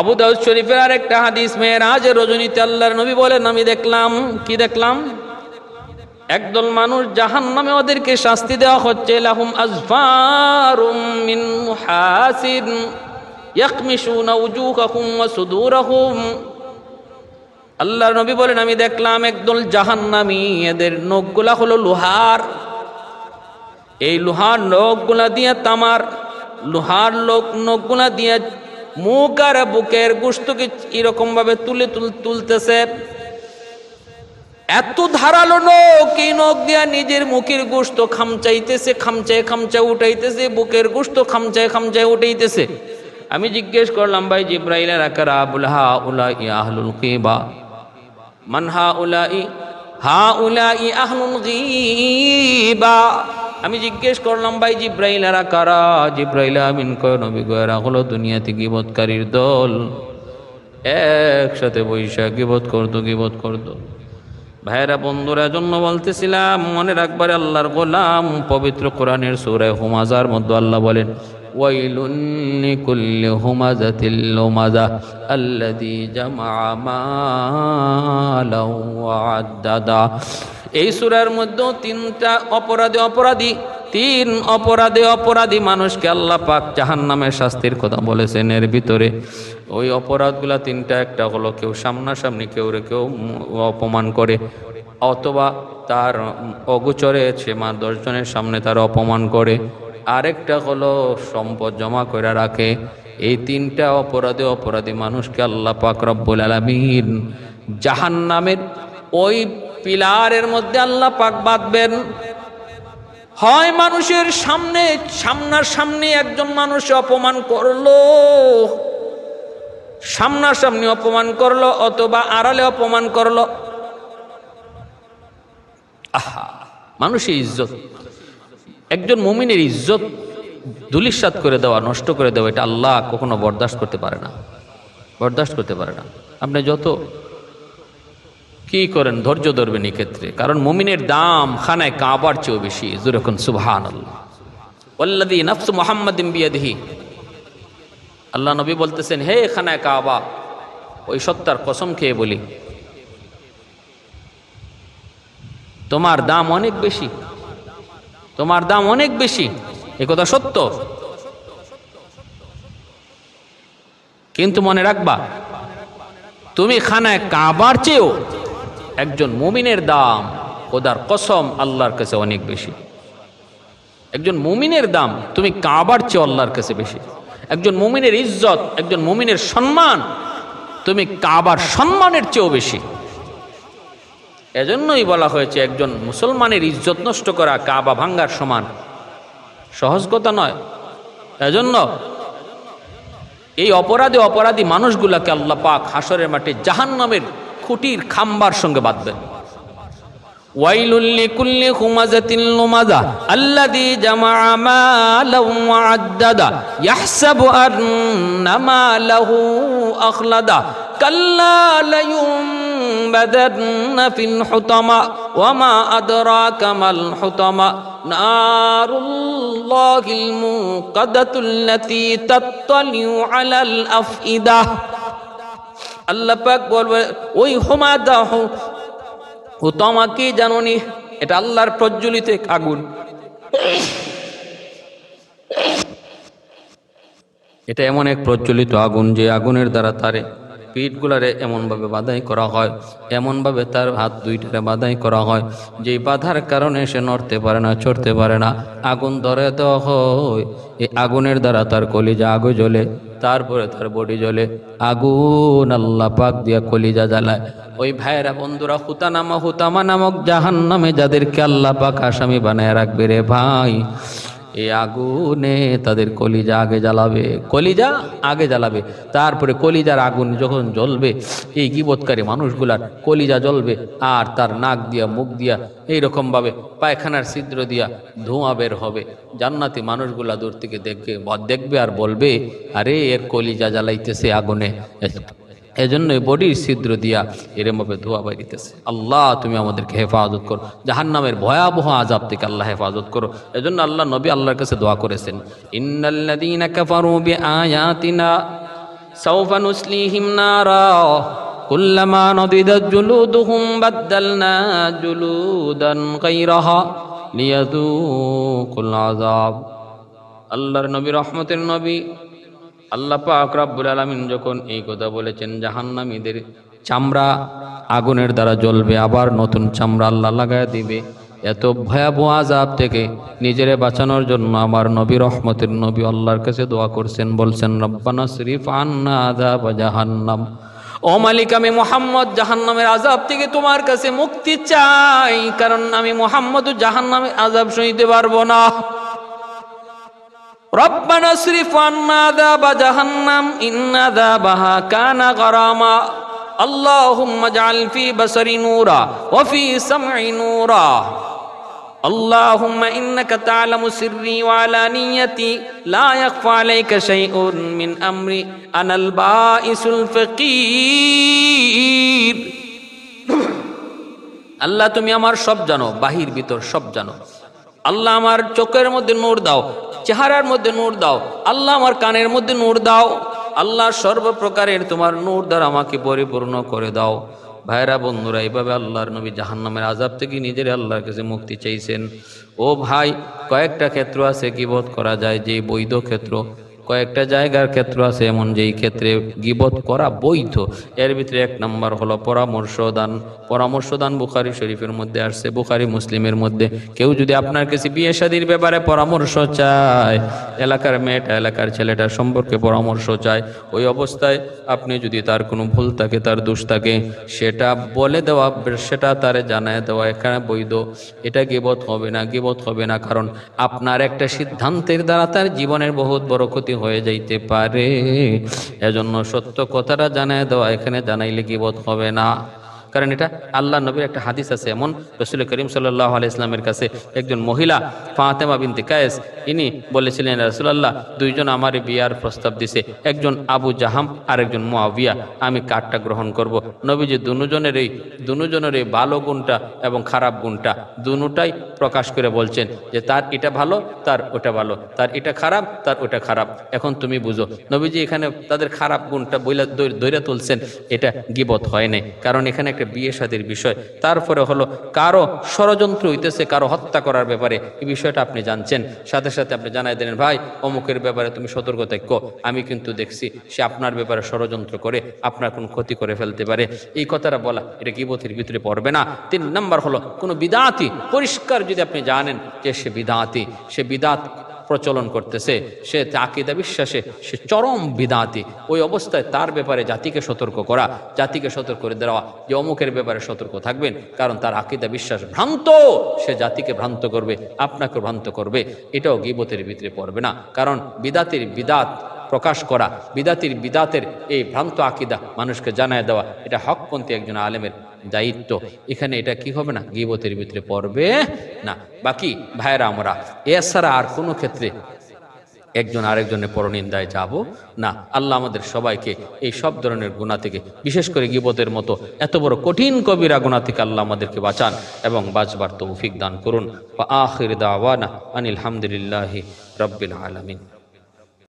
আবু দাউদ শরীফের আর একটা হাদিস মেয়েরাজের রজনীতে আল্লাহর নবী বলেন আমি দেখলাম কি দেখলাম একদল মানুষ জাহান নামে ওদেরকে শাস্তি দেওয়া হচ্ছে লাহুম আজফারুম মিন হাসিন ইয়াকমিশুনা উজুহাকুম ওয়া সুদুরাহুম আল্লাহ নবী বলেন আমি দেখলাম একদল জাহান্নামি এদের নখগুলা হলো লোহার এই লোহার নখগুলা দিয়ে তামার লোহার লোক নখগুলা দিয়ে মুখ আর বুকের এরকম ভাবে তুলে তুল তুলতেছে এত ধারালো নখ এই নখ দিয়া নিজের মুখের গুস্ত খামচাইতেছে খামচায় খামচায় উঠাইতেছে বুকের গুস্ত খামচায় খামচায় উঠাইতেছে আমি জিজ্ঞেস করলাম ভাই জিব্রাইলের আকারা বুলহা উলা কিবা মান হা উলাই হা উলাই আহনুল গিবা আমি জিজ্ঞেস করলাম ভাই জিব্রাইলারা কারা জিব্রাইলা আমিন কয় নবী গয়রা হলো দুনিয়াতে গিবৎকারীর দল একসাথে বৈশাখ গিবত করতো গিবত করতো ভাইরা বন্ধুরা জন্য বলতেছিলাম মনে রাখবার আল্লাহর গোলাম পবিত্র কোরআনের সুরায় হুমাজার মধ্যে আল্লাহ বলেন ويل لكل همزة لمزة الذي جمع مالا وعددا এই সুরের মধ্যেও তিনটা অপরাধী অপরাধী তিন অপরাধী অপরাধী মানুষকে আল্লাহ পাক জাহান নামের শাস্তির কথা বলেছেন এর ভিতরে ওই অপরাধগুলা তিনটা একটা হলো কেউ সামনাসামনি কেউ কেউ অপমান করে অথবা তার অগোচরে সে মা দশজনের সামনে তার অপমান করে আরেকটা হলো সম্পদ জমা করে রাখে এই তিনটা অপরাধে অপরাধী মানুষকে আল্লাহ পাক রব্বুল আলমিন জাহান নামের ওই পিলারের মধ্যে আল্লাহ পাক বাঁধবেন হয় মানুষের সামনে সামনাসামনি একজন মানুষ অপমান করলো সামনাসামনি অপমান করলো অথবা আড়ালে অপমান করলো আহা মানুষের ইজ্জত একজন মুমিনের ইজ্জত দুলিশাত করে দেওয়া নষ্ট করে দেওয়া এটা আল্লাহ কখনো বরদাস্ত করতে পারে না বরদাস্ত করতে পারে না আপনি যত কি করেন ধৈর্য ধরবেন ক্ষেত্রে কারণ মুমিনের দাম খানায় কাবার চেয়েও বেশি যেরকম সুবহান আল্লাহ ওল্লাদি মোহাম্মদ ইম্বিয়াদিহি আল্লাহ নবী বলতেছেন হে খানায় কাবা ওই সত্তার কসম খেয়ে বলি তোমার দাম অনেক বেশি তোমার দাম অনেক বেশি এ কথা সত্য কিন্তু মনে রাখবা তুমি খানায় কাবার চেয়েও একজন মুমিনের দাম ওদার কসম আল্লাহর কাছে অনেক বেশি একজন মুমিনের দাম তুমি কাবার চেয়ে আল্লাহর কাছে বেশি একজন মুমিনের ইজ্জত একজন মুমিনের সম্মান তুমি কাবার সম্মানের চেয়েও বেশি এজন্যই বলা হয়েছে একজন মুসলমানের ইজ্জত নষ্ট করা কাবা ভাঙ্গার সমান সহজ কথা নয় এজন্য এই অপরাধে অপরাধী মানুষগুলাকে আল্লাহ পাক হাসরের মাঠে জাহান নামের খুঁটির খাম্বার সঙ্গে বাঁধবেন আল্লাহ بدرن في الحطمة وما أدراك ما الحطمة نار الله الموقدة التي تطلع على الأفئدة আল্লাহ পাক বলবে ওই হোমা দাহ ও কি জাননি এটা আল্লাহর প্রজ্বলিত আগুন এটা এমন এক প্রজ্বলিত আগুন যে আগুনের দ্বারা তারে পিঠগুলারে এমনভাবে বাধাই করা হয় এমনভাবে তার হাত দুইটারে বাধাই করা হয় যেই বাধার কারণে সে নড়তে পারে না চড়তে পারে না আগুন ধরে তো হয় এই আগুনের দ্বারা তার কলিজা আগু জ্বলে তারপরে তার বডি জ্বলে আগুন আল্লাহ পাক দিয়া কলিজা জ্বালায় ওই ভাইয়েরা বন্ধুরা হুতানামা হুতামা নামক জাহান নামে যাদেরকে আল্লাহ পাক আসামি বানায় রাখবে রে ভাই এই আগুনে তাদের কলিজা আগে জ্বালাবে কলিজা আগে জ্বালাবে তারপরে কলিজার আগুন যখন জ্বলবে এই গিবৎকারী মানুষগুলার কলিজা জ্বলবে আর তার নাক দিয়া মুখ দিয়া এইরকমভাবে পায়খানার ছিদ্র দিয়া ধোঁয়া বের হবে জান্নাতি মানুষগুলা দূর থেকে দেখবে দেখবে আর বলবে আরে এর কলিজা জ্বালাইতেছে আগুনে এজন্য বডির ছিদ্র দিয়া এরমভাবে ধোয়া বাইরিতেছে আল্লাহ তুমি আমাদেরকে হেফাজত করো জাহান নামের ভয়াবহ আজাব থেকে আল্লাহ হেফাজত করো এজন্য আল্লাহ নবী আল্লাহর কাছে দোয়া করেছেন আল্লাহর নবী রহমতের নবী আল্লাপা আকরাবুল আলমিন যখন এই কথা বলেছেন জাহান্নামীদের চামড়া আগুনের দ্বারা জ্বলবে আবার নতুন চামড়া আল্লাহ লাগায় দিবে এত ভয়াবহ আজাব থেকে নিজেরে বাঁচানোর জন্য আমার নবী রহমতের নবী আল্লাহর কাছে দোয়া করছেন বলছেন রব্বানা শরীফ আন্না আজাব জাহান্নাম ও মালিক আমি মোহাম্মদ জাহান্নামের আজাব থেকে তোমার কাছে মুক্তি চাই কারণ আমি মোহাম্মদ জাহান্নামের আজাব শুনিতে পারবো না রব্বানা শ্রীফ আন্না দা বা জাহান্নাম ইন্না দা বাহা কানা গরামা اللهم اجعل في بصري نورا وفي سمعي نورا اللهم إنك تعلم سري وعلانيتي لا يخفى عليك شيء من أمري أنا البائس الفقير আল্লাহ তুমি আমার সব জানো বাহির ভিতর সব জানো আল্লাহ আমার চোখের মধ্যে নূর দাও চেহারার মধ্যে নূর দাও আল্লাহ আমার কানের মধ্যে নূর দাও আল্লাহ সর্বপ্রকারের তোমার নূর দ্বারা আমাকে পরিপূর্ণ করে দাও ভাইরা বন্ধুরা এইভাবে আল্লাহর নবী জাহান্নামের আজাব থেকে নিজের আল্লাহর কাছে মুক্তি চাইছেন ও ভাই কয়েকটা ক্ষেত্র আছে কি বোধ করা যায় যে বৈধ ক্ষেত্র কয়েকটা জায়গার ক্ষেত্র আছে এমন যেই ক্ষেত্রে গিবত করা বৈধ এর ভিতরে এক নম্বর হলো পরামর্শ দান পরামর্শ দান বুখারি শরীফের মধ্যে আসছে বুখারি মুসলিমের মধ্যে কেউ যদি আপনার কাছে বিয়ে শাদির ব্যাপারে পরামর্শ চায় এলাকার মেয়েটা এলাকার ছেলেটার সম্পর্কে পরামর্শ চায় ওই অবস্থায় আপনি যদি তার কোনো ভুল থাকে তার দোষ থাকে সেটা বলে দেওয়া সেটা তারে জানায় দেওয়া এখানে বৈধ এটা গিবত হবে না গিবত হবে না কারণ আপনার একটা সিদ্ধান্তের দ্বারা তার জীবনের বহুত বড় ক্ষতি হয়ে যাইতে পারে এজন্য সত্য কথাটা জানায় দেওয়া এখানে জানাইলে কি বোধ হবে না কারণ এটা আল্লাহ নবীর একটা হাদিস আছে এমন রসুল করিম সাল্লাহ ইসলামের কাছে একজন মহিলা ফাতেমা বিনতে কায়েস ইনি বলেছিলেন আল্লাহ দুইজন আমার বিয়ার প্রস্তাব দিছে একজন আবু জাহাম আর একজন মোয়াবিয়া আমি কার্ডটা গ্রহণ করব। নবীজি দুজনের এই দুজনের এই ভালো গুণটা এবং খারাপ গুণটা দুটাই প্রকাশ করে বলছেন যে তার এটা ভালো তার ওটা ভালো তার এটা খারাপ তার ওটা খারাপ এখন তুমি বুঝো নবীজি এখানে তাদের খারাপ গুণটা বইলা দৈরা তুলছেন এটা গিবত হয় নাই কারণ এখানে একটা একটা বিয়ে শাদির বিষয় তারপরে হলো কারো ষড়যন্ত্র হইতেছে কারো হত্যা করার ব্যাপারে এই বিষয়টা আপনি জানছেন সাথে সাথে আপনি জানাই দিলেন ভাই অমুকের ব্যাপারে তুমি সতর্ক থাক্য আমি কিন্তু দেখছি সে আপনার ব্যাপারে ষড়যন্ত্র করে আপনার কোনো ক্ষতি করে ফেলতে পারে এই কথাটা বলা এটা কিবতির ভিতরে পড়বে না তিন নাম্বার হলো কোনো বিদাতি পরিষ্কার যদি আপনি জানেন যে সে বিদাতি সে বিদাত প্রচলন করতেছে সে আকিদা বিশ্বাসে সে চরম বিদাতি ওই অবস্থায় তার ব্যাপারে জাতিকে সতর্ক করা জাতিকে সতর্ক করে দেওয়া যে অমুকের ব্যাপারে সতর্ক থাকবেন কারণ তার আকিদা বিশ্বাস ভ্রান্ত সে জাতিকে ভ্রান্ত করবে আপনাকে ভ্রান্ত করবে এটাও গিবতের ভিতরে পড়বে না কারণ বিদাতির বিদাত প্রকাশ করা বিদাতির বিদাতের এই ভ্রান্ত আকিদা মানুষকে জানায় দেওয়া এটা হকপন্থী একজন আলেমের দায়িত্ব এখানে এটা কি হবে না গিবতের ভিতরে পড়বে না বাকি ভাইরা আমরা এছাড়া আর কোনো ক্ষেত্রে একজন আরেকজনের পরনিন্দায় যাব না আল্লাহ আমাদের সবাইকে এই সব ধরনের গুণা থেকে বিশেষ করে গিবতের মতো এত বড় কঠিন কবিরা গুণা থেকে আল্লাহ আমাদেরকে বাঁচান এবং বাঁচবার তৌফিক দান করুন বা দাওয়ানা আনিল রব্বিল আলমিন